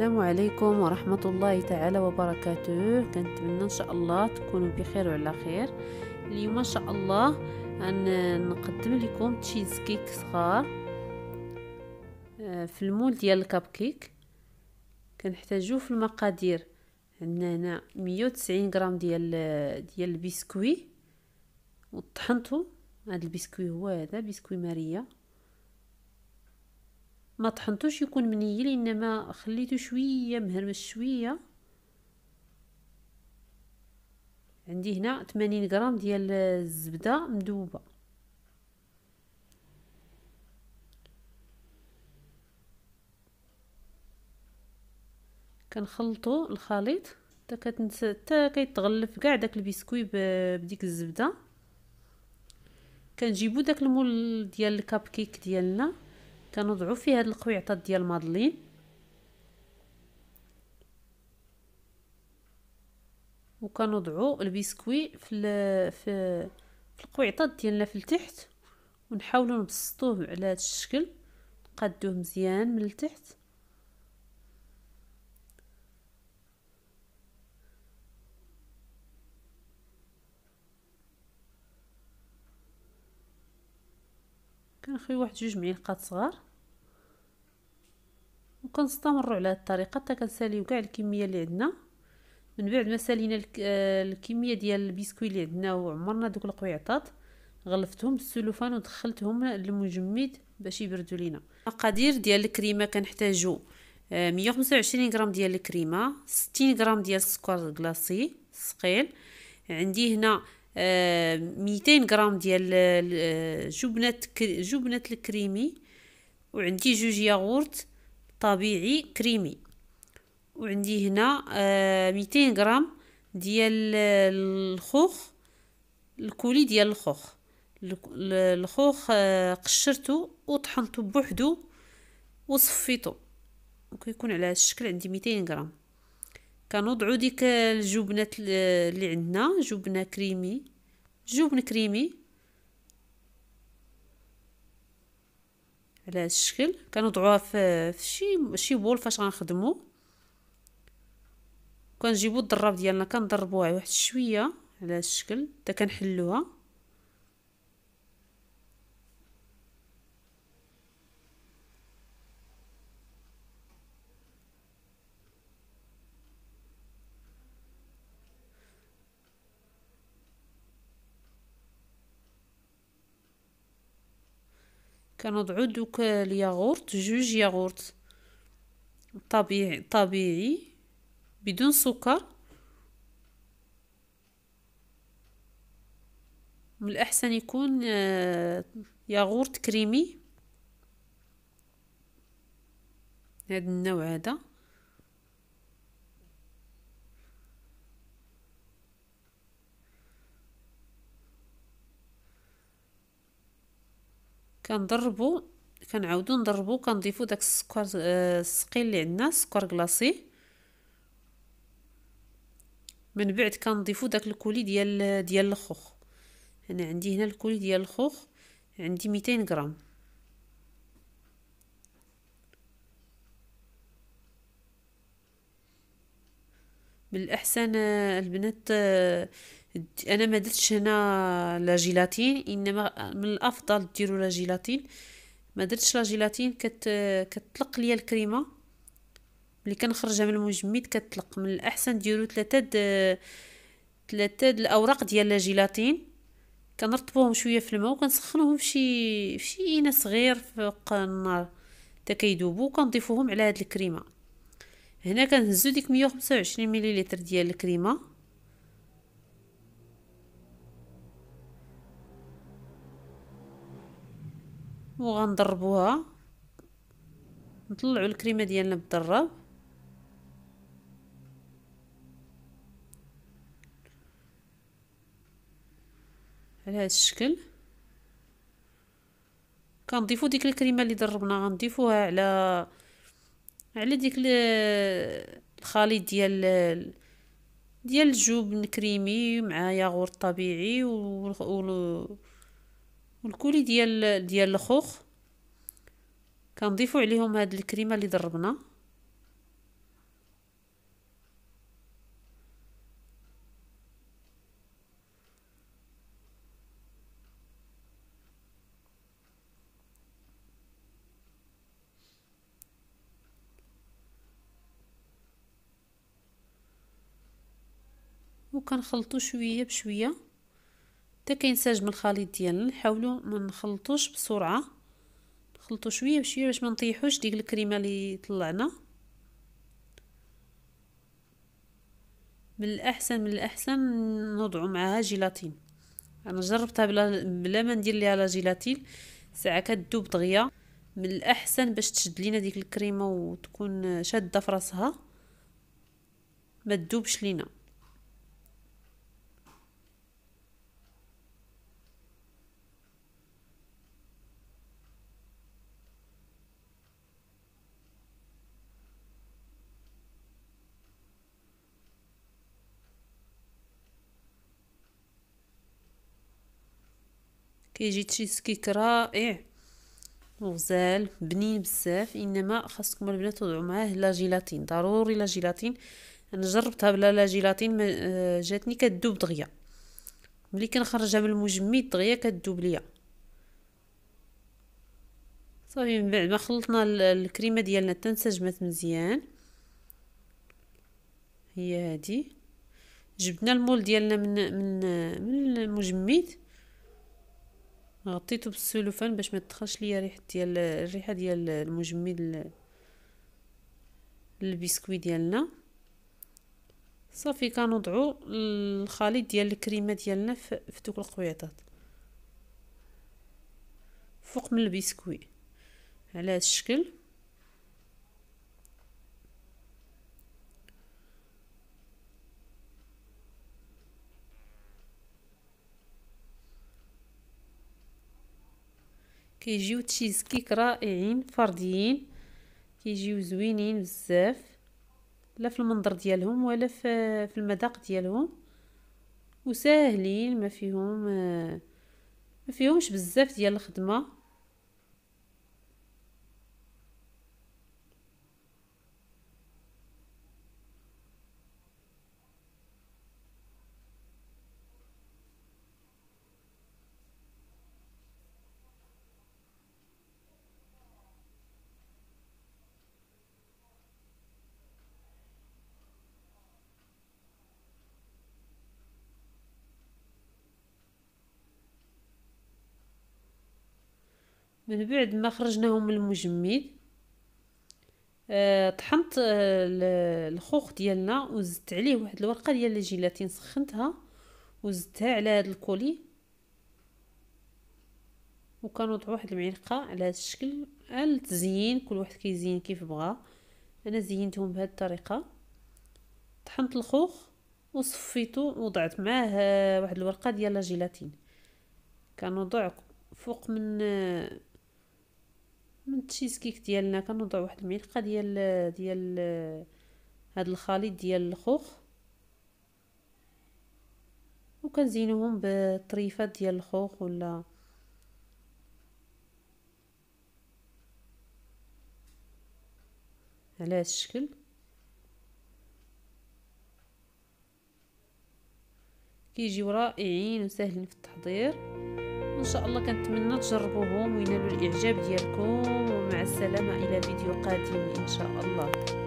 السلام عليكم ورحمة الله تعالى وبركاته كنتمنى إن شاء الله تكونوا بخير وعلى خير اليوم إن شاء الله نقدم لكم تشيز كيك صغار آه، في المول ديال الكاب كيك كنحتاجو في المقادير عندنا هنا 190 غرام ديال ديال البسكوي وطحنتو هذا البسكوي هو هذا بسكوي ماريا ما طحنتوش يكون منيل انما خليته شويه مهرمش شويه عندي هنا 80 غرام ديال الزبده مذوبه كنخلطو الخليط حتى كتنس حتى كيتغلف كاع داك البسكوي بديك الزبده كنجيبو داك المول ديال الكاب كيك ديالنا تنوضعو في هاد القويعطات ديال مادلين وكنوضعو البسكوي في في في القويعطات ديالنا في التحت نحاولو نبسطوه على هذا الشكل نقادوه مزيان من التحت كنخوي واحد جوج معلقات صغار وكنستمروا على هذه الطريقه حتى كنساليو كاع الكميه اللي عندنا من بعد ما سالينا آه، الكميه ديال البسكوي اللي عندنا وعمرنا دوك القويعطات غلفتهم بالسلوفان ودخلتهم للمجمد باش يبردوا لينا المقادير ديال الكريمه كنحتاجو 125 آه، غرام ديال الكريمه 60 غرام ديال السكر كلاصي ثقيل عندي هنا ميتين غرام ديال جبنة جبنة الكريمي وعندي جوج ياغورت طبيعي كريمي وعندي هنا آه، ميتين غرام ديال الخوخ الكولي ديال الخوخ الخوخ آه، قشرته وطحنته بوحدو وصفيته وكيكون على هذا الشكل عندي ميتين غرام كنوضعو ديك الجبنه اللي عندنا جبنه كريمي جبن كريمي على هذا الشكل كنوضعوها في شي شي بول فاش غنخدمو كنجيبو الضراب ديالنا كنضربوها واحد شويه على هذا الشكل حتى كنحلوها كنوضعو دوك الياغورت جوج ياغورت طبيعي طبيعي بدون سكر من الاحسن يكون آه، ياغورت كريمي هاد النوع هذا كنضربو كنعاودو نضربو كنضيفو داك السكر آه، الثقيل اللي عندنا السكر كلاصي من بعد كنضيفو داك الكولي ديال ديال الخوخ انا عندي هنا الكولي ديال الخوخ عندي 200 غرام بالاحسن آه، البنات آه، انا ما درتش هنا لا جيلاتين انما من الافضل ديروا لا جيلاتين ما درتش لا جيلاتين كت كتطلق ليا الكريمه ملي كنخرجها من المجمد كتطلق من الاحسن ديروا ثلاثه ثلاثه الاوراق ديال لا جيلاتين كنرطبوهم شويه في الماء وكنسخنوهم فشي فشي اناء صغير فوق النار حتى كيذوبوا كنضيفوهم على هاد الكريمه هنا كنهزو ديك 125 مليلتر ديال الكريمه وغنضربوها نطلعو الكريمه ديالنا بالضراب على هذا الشكل كنضيفو ديك الكريمه اللي ضربنا غنضيفوها على على ديك الخليط ديال ديال الجبن كريمي مع ياغورت طبيعي والكولي ديال ديال الخوخ كنضيفو عليهم هاد الكريمه اللي ضربنا وكنخلطو شويه بشويه حتى كينسجم الخليط ديالنا نحاولوا ما نخلطوش بسرعه نخلطو شويه بشويه باش ما نطيحوش ديك الكريمه اللي طلعنا من الاحسن من الاحسن نوضعو معها جيلاتين انا جربتها بلا بلا ما ندير ليها لا جيلاتين ساعه كتذوب دغيا من الاحسن باش تشد لينا ديك الكريمه وتكون شاده فراسها ما تذوبش لينا كيجي تشيز كيك رائع وغزال إيه. بنين بزاف انما خاصكم البنات توضعوا معاه لا جيلاتين ضروري لا جيلاتين انا جربتها بلا لا جيلاتين آه، جاتني كدوب دغيا ملي كنخرجها من المجمد دغيا كدوب ليا صافي من بعد ما خلطنا الكريمه ديالنا تنسجمات مزيان هي هذه جبنا المول ديالنا من من من المجمد غطيته بالسلوفان باش ما تدخلش ليا ريحه ديال الريحه ديال المجمد البسكوي ديالنا صافي كنوضعو الخليط ديال الكريمه ديالنا في دوك القويطات فوق من البسكوي على هذا الشكل كيجيو تشيز كيك رائعين فرديين كيجيو زوينين بزاف لا في المنظر ديالهم ولا في, المذاق ديالهم وساهلين ما فيهم ما فيهمش بزاف ديال الخدمه من بعد ما خرجناهم من المجمد آه، طحنت آه، الخوخ ديالنا وزدت عليه واحد الورقه ديال الجيلاتين سخنتها وزدتها على هذا الكولي وكنوضع واحد المعلقه على هذا الشكل على التزيين كل واحد كيزين كيف بغا انا زينتهم بهذه الطريقه طحنت الخوخ وصفيته وضعت معاه آه، واحد الورقه ديال الجيلاتين كنوضع فوق من من التشيز كيك ديالنا كنوضع واحد الملقه ديال ديال هاد الخليط ديال الخوخ وكنزينوهم بطريفات ديال الخوخ ولا على هاد الشكل كيجيو رائعين وسهلين في التحضير ان شاء الله كنتمنى تجربوهم وينالوا الاعجاب ديالكم ومع السلامه الى فيديو قادم ان شاء الله